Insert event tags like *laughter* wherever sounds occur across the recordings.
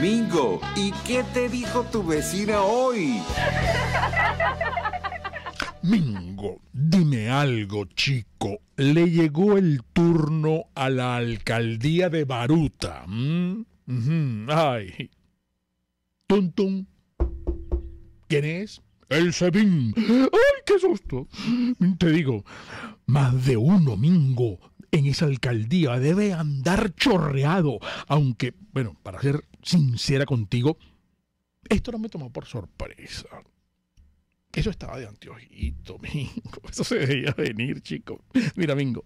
Mingo, ¿y qué te dijo tu vecina hoy? Mingo, dime algo, chico. Le llegó el turno a la alcaldía de Baruta. Ay. ¿Quién es? El Sebin. ¡Ay, qué susto! Te digo, más de uno, Mingo, en esa alcaldía, debe andar chorreado, aunque, bueno, para ser sincera contigo, esto no me tomó por sorpresa. Eso estaba de anteojito, *laughs* Mingo. Eso se veía venir, chico. Mira, Mingo,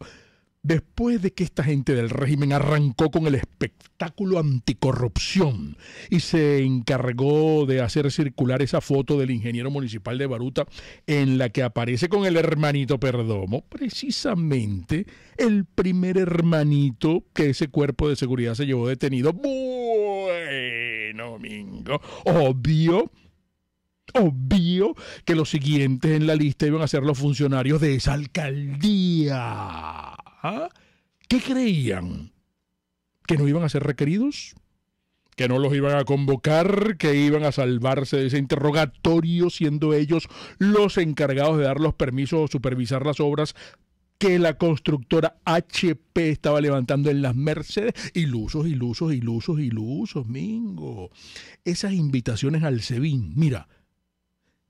Después de que esta gente del régimen arrancó con el espectáculo anticorrupción y se encargó de hacer circular esa foto del ingeniero municipal de Baruta en la que aparece con el hermanito Perdomo, precisamente el primer hermanito que ese cuerpo de seguridad se llevó detenido. Bueno, Mingo, obvio obvio que los siguientes en la lista iban a ser los funcionarios de esa alcaldía. ¿Qué creían? ¿Que no iban a ser requeridos? ¿Que no los iban a convocar? ¿Que iban a salvarse de ese interrogatorio siendo ellos los encargados de dar los permisos o supervisar las obras que la constructora HP estaba levantando en las Mercedes. Ilusos, ilusos, ilusos, ilusos, Mingo. Esas invitaciones al SEBIN, mira,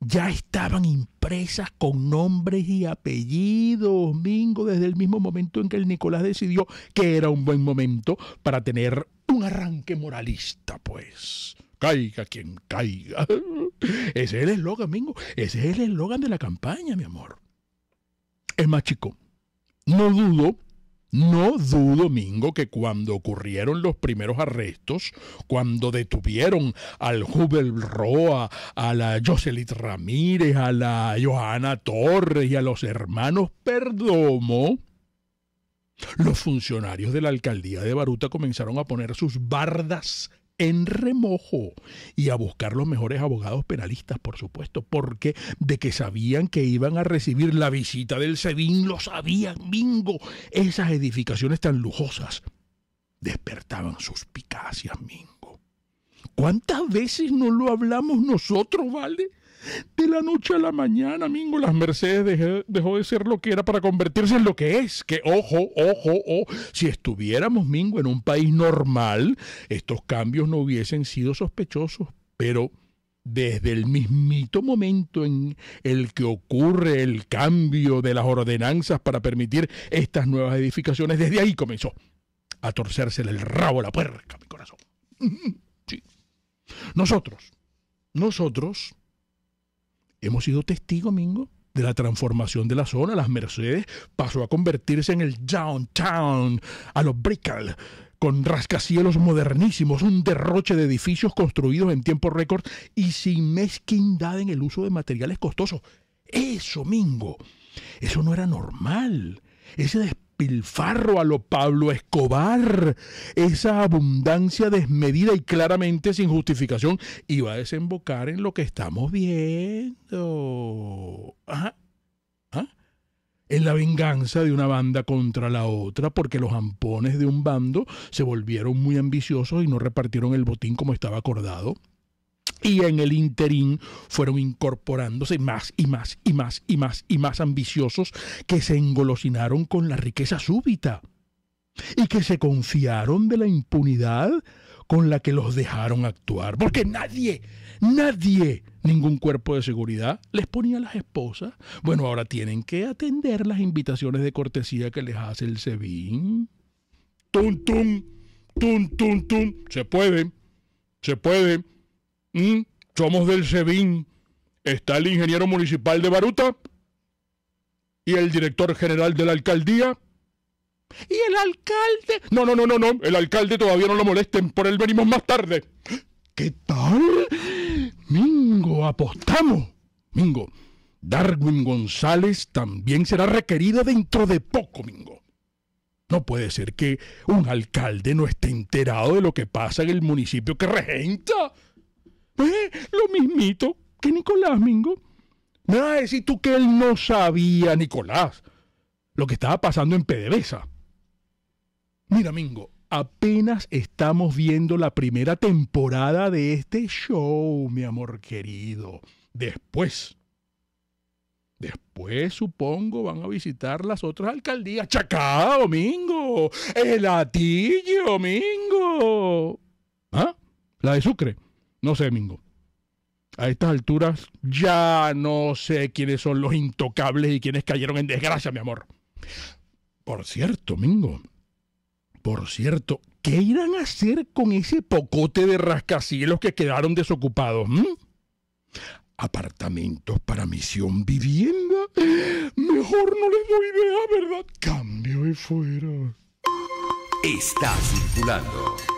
ya estaban impresas con nombres y apellidos, Mingo, desde el mismo momento en que el Nicolás decidió que era un buen momento para tener un arranque moralista, pues. Caiga quien caiga. *laughs* Ese es el eslogan, Mingo. Ese es el eslogan de la campaña, mi amor. Es más, chico, no dudo no dudo, Mingo, que cuando ocurrieron los primeros arrestos, cuando detuvieron al Jubel Roa, a la Jocelyn Ramírez, a la Johanna Torres y a los hermanos Perdomo, los funcionarios de la alcaldía de Baruta comenzaron a poner sus bardas en remojo y a buscar los mejores abogados penalistas, por supuesto, porque de que sabían que iban a recibir la visita del SEBIN, lo sabían, mingo. esas edificaciones tan lujosas despertaban suspicacias, mingo. ¿Cuántas veces no lo hablamos nosotros, vale? De la noche a la mañana, Mingo, las Mercedes eh, dejó, de ser lo que era para convertirse en lo que es. Que ojo, ojo, ojo, si estuviéramos, Mingo, en un país normal, estos cambios no hubiesen sido sospechosos. Pero desde el mismito momento en el que ocurre el cambio de las ordenanzas para permitir estas nuevas edificaciones, desde ahí comenzó a torcérsele el rabo a la puerca, mi corazón. *laughs* Sí. Nosotros, nosotros Hemos sido testigos, Mingo, de la transformación de la zona. Las Mercedes pasó a convertirse en el downtown, a los Brickell, con rascacielos modernísimos, un derroche de edificios construidos en tiempo récord y sin mezquindad en el uso de materiales costosos. Eso, Mingo, eso no era normal. Ese pilfarro a lo Pablo Escobar, esa abundancia desmedida y claramente sin justificación, iba a desembocar en lo que estamos viendo. ¿Ah? En la venganza de una banda contra la otra, porque los ampones de un bando se volvieron muy ambiciosos y no repartieron el botín como estaba acordado. Y en el interín fueron incorporándose más y más y más y más y más ambiciosos que se engolosinaron con la riqueza súbita y que se confiaron de la impunidad con la que los dejaron actuar. Porque nadie, nadie, ningún cuerpo de seguridad les ponía las esposas. Bueno, ahora tienen que atender las invitaciones de cortesía que les hace el SEBIN. Tum, tum, tum, tum, tum. Se puede, se puede. Mm, somos del SEBIN. Está el ingeniero municipal de Baruta y el director general de la alcaldía. Y el alcalde. No, no, no, no, no. El alcalde todavía no lo molesten. Por él venimos más tarde. ¿Qué tal? Mingo, apostamos. Mingo, Darwin González también será requerido dentro de poco, Mingo. No puede ser que un alcalde no esté enterado de lo que pasa en el municipio que regenta. ¿Eh? lo mismito que Nicolás Mingo. Me vas a decir tú que él no sabía, Nicolás, lo que estaba pasando en PDVSA. Mira, Mingo, apenas estamos viendo la primera temporada de este show, mi amor querido. Después, después supongo van a visitar las otras alcaldías. Chacá, Domingo. El Atillo, Domingo. ¿Ah? La de Sucre. No sé, Mingo. A estas alturas ya no sé quiénes son los intocables y quiénes cayeron en desgracia, mi amor. Por cierto, Mingo. Por cierto, ¿qué irán a hacer con ese pocote de rascacielos que quedaron desocupados? Mm? Apartamentos para misión vivienda. Mejor no les doy idea, ¿verdad? Cambio de fuera. Está circulando.